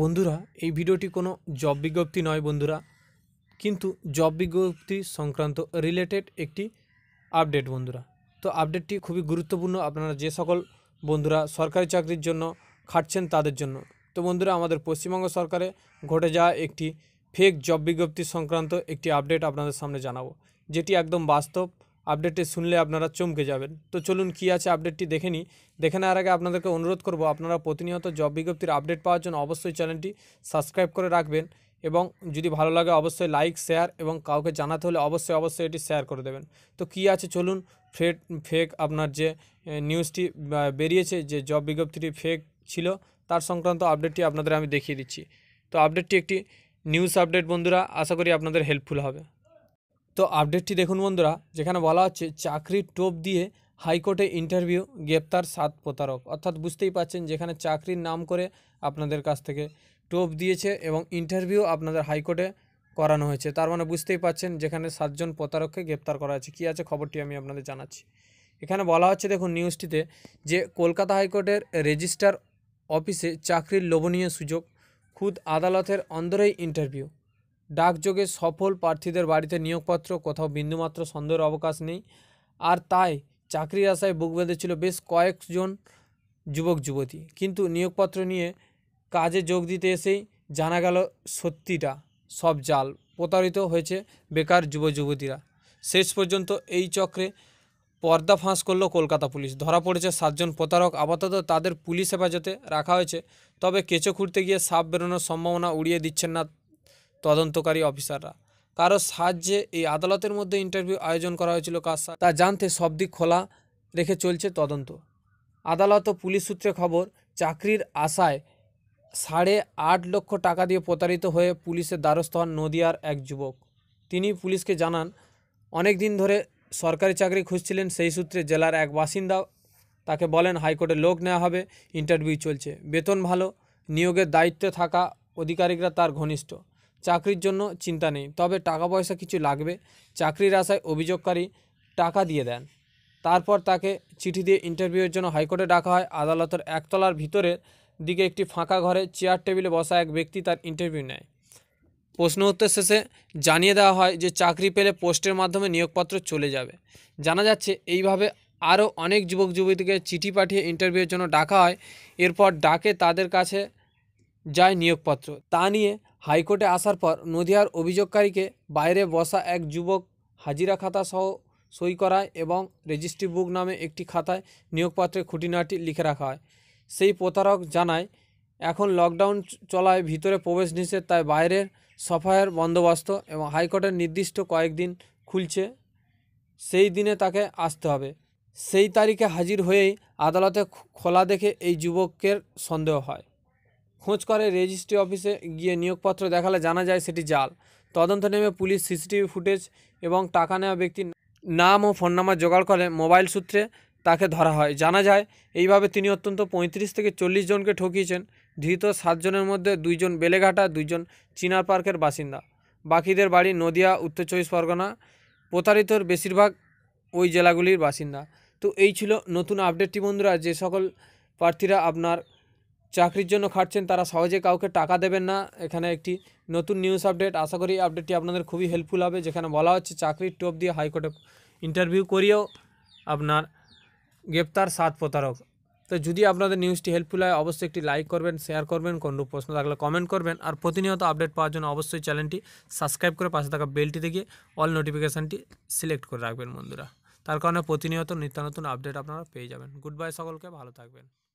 বন্ধুরা এই ভিডিওটি কোনো জব বিজ্ঞপ্তি নয় বন্ধুরা কিন্তু জব বিজ্ঞপ্তি সংক্রান্ত রিলেটেড একটি আপডেট বন্ধুরা তো আপডেটটি খুবই গুরুত্বপূর্ণ আপনারা যে সকল বন্ধুরা সরকারি চাকরির জন্য খাটছেন তাদের জন্য তো বন্ধুরা আমাদের পশ্চিমবঙ্গ সরকারে ঘটে যাওয়া একটি ফেক জব বিজ্ঞপ্তি সংক্রান্ত একটি আপডেট আপনাদের সামনে জানাবো যেটি একদম বাস্তব আপডেটটি শুনলে আপনারা চমকে যাবেন তো চলুন কি আছে আপডেটটি দেখে নিই দেখে নেওয়ার আগে আপনাদেরকে অনুরোধ করব আপনারা প্রতিনিয়ত জব বিজ্ঞপ্তির আপডেট পাওয়ার জন্য অবশ্যই চ্যানেলটি সাবস্ক্রাইব করে রাখবেন এবং যদি ভালো লাগে অবশ্যই লাইক শেয়ার এবং কাউকে জানাতে হলে অবশ্যই অবশ্যই এটি শেয়ার করে দেবেন তো কি আছে চলুন ফেক ফেক আপনার যে নিউজটি বেরিয়েছে যে জব বিজ্ঞপ্তিটি ফেক ছিল তার সংক্রান্ত আপডেটটি আপনাদের আমি দেখিয়ে দিচ্ছি তো আপডেটটি একটি নিউজ আপডেট বন্ধুরা আশা করি আপনাদের হেল্পফুল হবে তো আপডেটটি দেখুন বন্ধুরা যেখানে বলা হচ্ছে চাকরির টোপ দিয়ে হাইকোর্টে ইন্টারভিউ গ্রেপ্তার সাত প্রতারক অর্থাৎ বুঝতেই পাচ্ছেন যেখানে চাকরির নাম করে আপনাদের কাছ থেকে টোপ দিয়েছে এবং ইন্টারভিউ আপনাদের হাইকোর্টে করানো হয়েছে তার মানে বুঝতেই পাচ্ছেন যেখানে সাতজন প্রতারককে গ্রেপ্তার করা হয়েছে কী আছে খবরটি আমি আপনাদের জানাচ্ছি এখানে বলা হচ্ছে দেখুন নিউজটিতে যে কলকাতা হাইকোর্টের রেজিস্ট্রার অফিসে চাকরির লোভনীয় সুযোগ খুদ আদালতের অন্দরেই ইন্টারভিউ ডাকযোগে সফল প্রার্থীদের বাড়িতে নিয়োগপত্র কোথাও বিন্দুমাত্র সন্দেহের অবকাশ নেই আর তাই চাকরির আশায় বুক বেঁধেছিল বেশ কয়েকজন যুবক যুবতী কিন্তু নিয়োগপত্র নিয়ে কাজে যোগ দিতে এসেই জানা গেল সত্যিটা সব জাল প্রতারিত হয়েছে বেকার যুব যুবতীরা শেষ পর্যন্ত এই চক্রে পর্দা ফাঁস করল কলকাতা পুলিশ ধরা পড়েছে সাতজন প্রতারক আপাতত তাদের পুলিশ হেফাজতে রাখা হয়েছে তবে কেঁচো খুঁড়তে গিয়ে সাপ বেরোনোর সম্ভাবনা উড়িয়ে দিচ্ছেন না তদন্তকারী অফিসাররা কারো সাহায্যে এই আদালতের মধ্যে ইন্টারভিউ আয়োজন করা হয়েছিল কার তা জানতে সব দিক খোলা রেখে চলছে তদন্ত আদালত ও পুলিশ সূত্রে খবর চাকরির আশায় সাড়ে আট লক্ষ টাকা দিয়ে প্রতারিত হয়ে পুলিশের দ্বারস্থ হন নদিয়ার এক যুবক তিনি পুলিশকে জানান অনেক দিন ধরে সরকারি চাকরি খুঁজছিলেন সেই সূত্রে জেলার এক বাসিন্দা তাকে বলেন হাইকোর্টে লোক নেওয়া হবে ইন্টারভিউ চলছে বেতন ভালো নিয়োগের দায়িত্বে থাকা অধিকারিকরা তার ঘনিষ্ঠ চাকরির জন্য চিন্তা নেই তবে টাকা পয়সা কিছু লাগবে চাকরির আশায় অভিযোগকারী টাকা দিয়ে দেন তারপর তাকে চিঠি দিয়ে ইন্টারভিউয়ের জন্য হাইকোর্টে ডাকা হয় আদালতের একতলার ভিতরের দিকে একটি ফাঁকা ঘরে চেয়ার টেবিলে বসা এক ব্যক্তি তার ইন্টারভিউ নেয় প্রশ্ন উত্তর শেষে জানিয়ে দেওয়া হয় যে চাকরি পেলে পোস্টের মাধ্যমে নিয়োগপত্র চলে যাবে জানা যাচ্ছে এইভাবে আরও অনেক যুবক যুবতীকে চিঠি পাঠিয়ে ইন্টারভিউয়ের জন্য ডাকা হয় এরপর ডাকে তাদের কাছে যায় নিয়োগপত্র তা নিয়ে হাইকোর্টে আসার পর নদিয়ার অভিযোগকারীকে বাইরে বসা এক যুবক হাজিরা খাতা সহ সই করায় এবং রেজিস্ট্রি বুক নামে একটি খাতায় নিয়োগপত্রে খুঁটিনাটি লিখে রাখা হয় সেই প্রতারক জানায় এখন লকডাউন চলায় ভিতরে প্রবেশ নিষেধ তাই বাইরের সফায়ের বন্দোবস্ত এবং হাইকোর্টের নির্দিষ্ট কয়েকদিন খুলছে সেই দিনে তাকে আসতে হবে সেই তারিখে হাজির হয়েই আদালতে খোলা দেখে এই যুবকের সন্দেহ হয় খোঁজ করে রেজিস্ট্রি অফিসে গিয়ে নিয়োগপত্র দেখালে জানা যায় সেটি জাল তদন্ত নেমে পুলিশ সিসিটিভি ফুটেজ এবং টাকা নেওয়া ব্যক্তির নাম ও ফোন নাম্বার জোগাড় করে মোবাইল সূত্রে তাকে ধরা হয় জানা যায় এইভাবে তিনি অত্যন্ত পঁয়ত্রিশ থেকে চল্লিশ জনকে ঠকিয়েছেন ধৃত সাতজনের মধ্যে দুইজন বেলেঘাটা দুইজন চিনার পার্কের বাসিন্দা বাকিদের বাড়ি নদিয়া উত্তর চব্বিশ পরগনা প্রতারিতর বেশিরভাগ ওই জেলাগুলির বাসিন্দা তো এই ছিল নতুন আপডেটটি বন্ধুরা যে সকল প্রার্থীরা আপনার চাকরির জন্য খাটছেন তারা সহজে কাউকে টাকা দেবেন না এখানে একটি নতুন নিউজ আপডেট আশা করি আপডেটটি আপনাদের খুবই হেল্পফুল হবে যেখানে বলা হচ্ছে চাকরির টোপ দিয়ে হাইকোর্টে ইন্টারভিউ করিয়েও আপনার গ্রেপ্তার সাত প্রতারক তো যদি আপনাদের নিউজটি হেল্পফুল হয় অবশ্যই একটি লাইক করবেন শেয়ার করবেন কোন রূপ প্রশ্ন থাকলে কমেন্ট করবেন আর প্রতিনিয়ত আপডেট পাওয়ার জন্য অবশ্যই চ্যানেলটি সাবস্ক্রাইব করে পাশে থাকা বেলটি গিয়ে অল নোটিফিকেশানটি সিলেক্ট করে রাখবেন বন্ধুরা তার কারণে প্রতিনিয়ত নিত্য নতুন আপডেট আপনারা পেয়ে যাবেন গুড বাই সকলকে ভালো থাকবেন